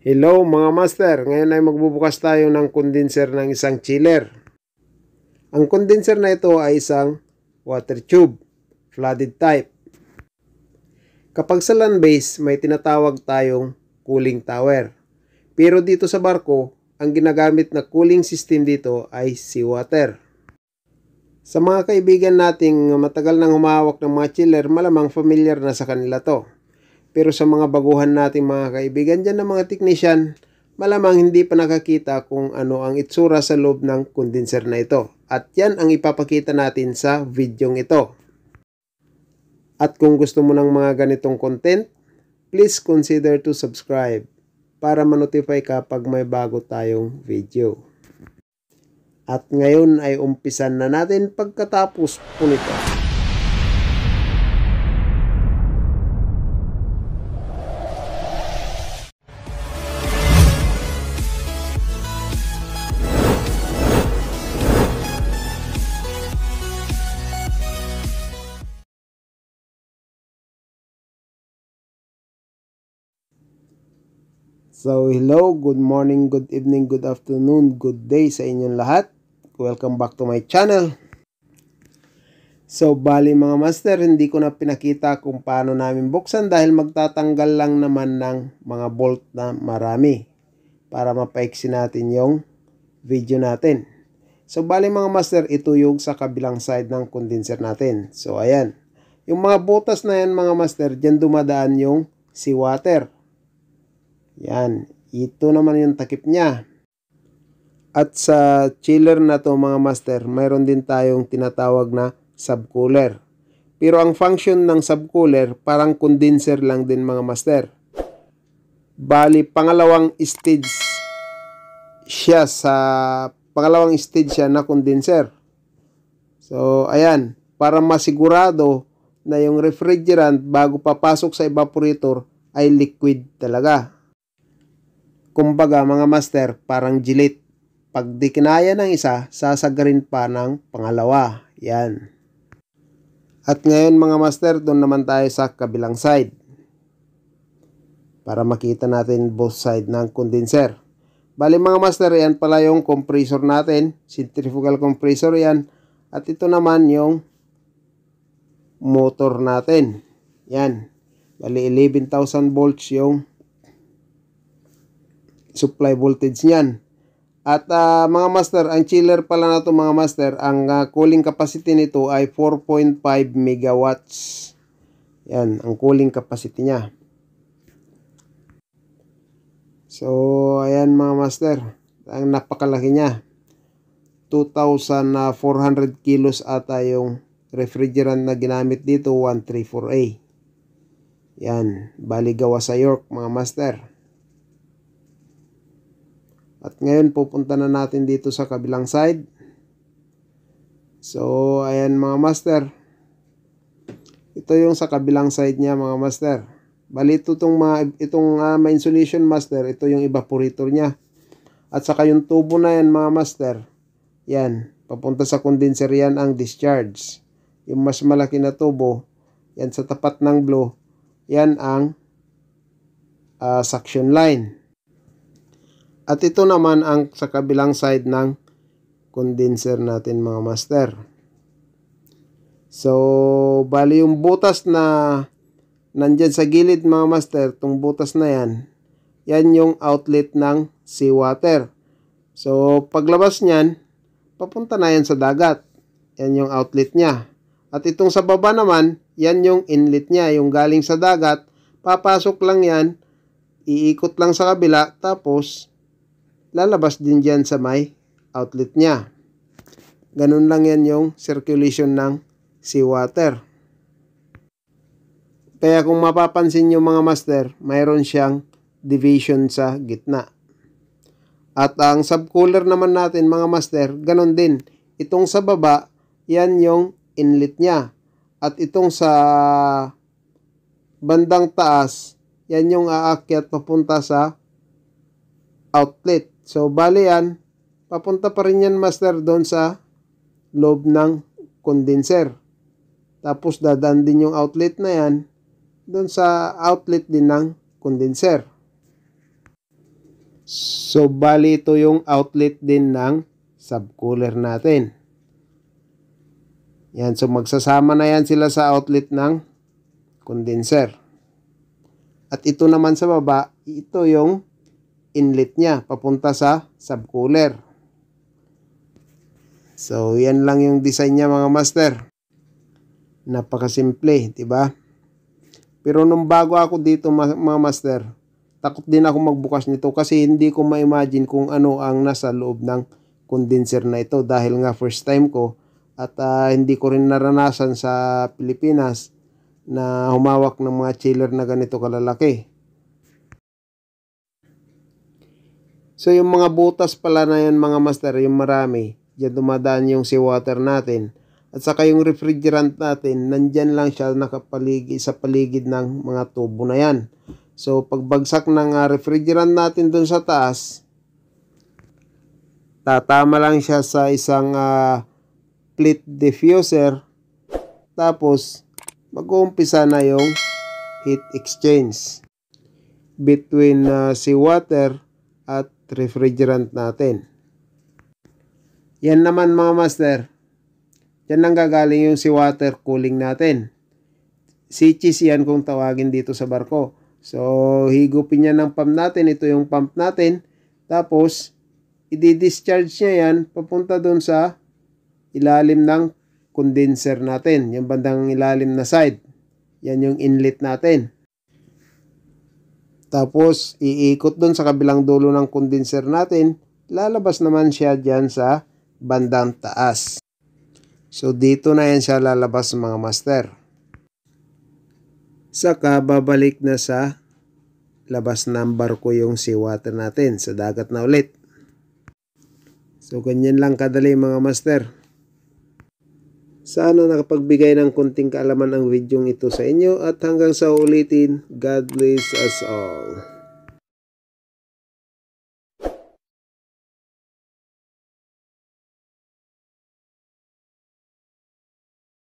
Hello mga master, ngayon ay magbubukas tayo ng condenser ng isang chiller. Ang condenser na ito ay isang water tube, flooded type. Kapag sa land base, may tinatawag tayong cooling tower. Pero dito sa barko, ang ginagamit na cooling system dito ay seawater. Sa mga kaibigan nating matagal nang humahawak ng mga chiller, malamang familiar na sa kanila to. Pero sa mga baguhan nating mga kaibigan dyan ng mga technician, malamang hindi pa nakakita kung ano ang itsura sa loob ng condenser na ito. At yan ang ipapakita natin sa videong ito. At kung gusto mo ng mga ganitong content, please consider to subscribe para manotify ka pag may bago tayong video. At ngayon ay umpisan na natin pagkatapos po nito. So, hello, good morning, good evening, good afternoon, good day sa inyong lahat. Welcome back to my channel. So, bali mga master, hindi ko na pinakita kung paano namin buksan dahil magtatanggal lang naman ng mga bolt na marami para mapaiksi natin yung video natin. So, bali mga master, ito yung sa kabilang side ng condenser natin. So, ayan. Yung mga butas na yan mga master, dyan dumadaan yung seawater. water yan. Ito naman yung takip niya. At sa chiller na to mga master, mayroon din tayong tinatawag na subcooler. Pero ang function ng subcooler, parang condenser lang din mga master. Bali, pangalawang stage siya sa pangalawang stage siya na condenser. So, ayan, para masigurado na yung refrigerant bago papasok sa evaporator ay liquid talaga. Kumbaga mga master, parang gilit. Pag di kinaya ng isa, sasagarin pa ng pangalawa. Yan. At ngayon mga master, doon naman tayo sa kabilang side. Para makita natin both side ng condenser. Bali mga master, yan pala yung compressor natin. Centrifugal compressor yan. At ito naman yung motor natin. Yan. Bali 11,000 volts yung supply voltage niyan. At uh, mga master, ang chiller pala na to mga master, ang uh, cooling capacity nito ay 4.5 megawatts. Yan, ang cooling capacity niya. So, ayan mga master, ang napakalaki niya. 2,400 kilos ata yung refrigerant na ginamit dito, 134A. Yan, bali sa York mga master. At ngayon pupunta na natin dito sa kabilang side. So ayan mga master. Ito yung sa kabilang side niya mga master. Bali ito tong ma, itong uh, main solution master, ito yung evaporator niya. At saka yung tubo na yan mga master. Yan, papunta sa condenser yan ang discharge. Yung mas malaki na tubo, yan sa tapat ng blue, yan ang uh, suction line. At ito naman ang sa kabilang side ng condenser natin mga master. So, bali yung butas na nandyan sa gilid mga master, itong butas na yan, yan yung outlet ng seawater. So, paglabas niyan, papunta na yan sa dagat. Yan yung outlet niya. At itong sa baba naman, yan yung inlet niya, yung galing sa dagat, papasok lang yan, iikot lang sa kabila, tapos lalabas din dyan sa may outlet niya. Ganun lang yan yung circulation ng seawater. Kaya kung mapapansin nyo mga master, mayroon siyang division sa gitna. At ang subcooler naman natin mga master, ganun din. Itong sa baba, yan yung inlet niya. At itong sa bandang taas, yan yung aakyat papunta sa outlet. So, bali yan, papunta pa rin yan master doon sa loob ng condenser. Tapos, dadaan din yung outlet na yan doon sa outlet din ng condenser. So, bali ito yung outlet din ng subcooler natin. Yan, so magsasama na yan sila sa outlet ng condenser. At ito naman sa baba, ito yung inlet niya papunta sa subcooler. So, yan lang yung design niya mga master. Napakasimple, di ba? Pero nung bago ako dito mga master, takot din ako magbukas nito kasi hindi ko ma-imagine kung ano ang nasa loob ng condenser na ito dahil nga first time ko at uh, hindi ko rin naranasan sa Pilipinas na humawak ng mga chiller na ganito kalalaki. So yung mga butas pala na yan mga master, yung marami, dyan dumadaan yung seawater natin. At saka yung refrigerant natin, nandyan lang siya nakapaligid sa paligid ng mga tubo na yan. So pagbagsak ng ah, refrigerant natin dun sa taas, tatama lang siya sa isang uh, plate diffuser. Tapos mag-uumpisa na yung heat exchange between uh, seawater at refrigerant natin. Yan naman mga master. Yan ang gagaling yung si water cooling natin. Sichis yan kung tawagin dito sa barko. So, higupin niya ng pump natin. Ito yung pump natin. Tapos, i-discharge niya yan papunta doon sa ilalim ng condenser natin. Yung bandang ilalim na side. Yan yung inlet natin. Tapos, iikot dun sa kabilang dulo ng condenser natin, lalabas naman siya dyan sa bandang taas. So, dito na yan siya lalabas mga master. Saka, babalik na sa labas ng barko yung seawater natin sa dagat na ulit. So, ganyan lang kadali mga master. Sana nakapagbigay ng konting kaalaman ang videong ito sa inyo at hanggang sa ulitin, God bless us all.